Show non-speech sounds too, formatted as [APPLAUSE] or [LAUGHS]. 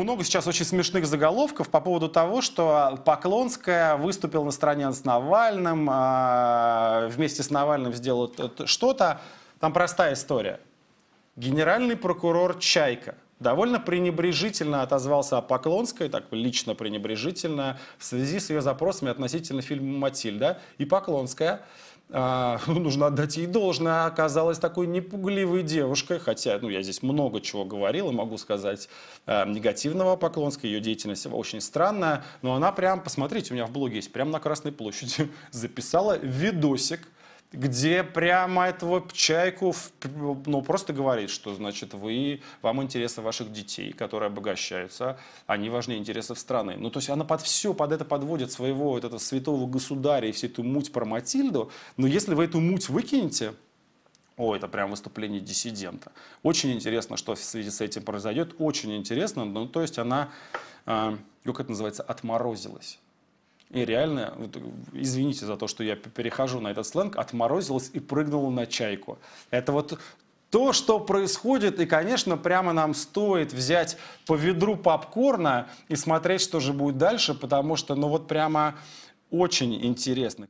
много сейчас очень смешных заголовков по поводу того, что Поклонская выступила на стороне с Навальным, а, вместе с Навальным сделала что-то. Там простая история. Генеральный прокурор Чайка – довольно пренебрежительно отозвался о Поклонской, так лично пренебрежительно, в связи с ее запросами относительно фильма «Матильда» и Поклонская. А, ну, нужно отдать ей должное, а оказалась такой непугливой девушкой, хотя ну, я здесь много чего говорил и могу сказать э, негативного о Поклонской, ее деятельность очень странная, но она прям, посмотрите, у меня в блоге есть, прям на Красной площади [LAUGHS] записала видосик, где прямо этого чайку ну, просто говорит, что значит вы, вам интересы ваших детей, которые обогащаются, они важнее интересов страны. Ну, то есть она под все, под это подводит своего вот этого святого государя и всю эту муть про Матильду, но если вы эту муть выкинете, о, это прям выступление диссидента. Очень интересно, что в связи с этим произойдет, очень интересно, ну, то есть она, э, как это называется, отморозилась. И реально, вот, извините за то, что я перехожу на этот сленг, отморозилась и прыгнула на чайку. Это вот то, что происходит, и, конечно, прямо нам стоит взять по ведру попкорна и смотреть, что же будет дальше, потому что, ну вот прямо очень интересно.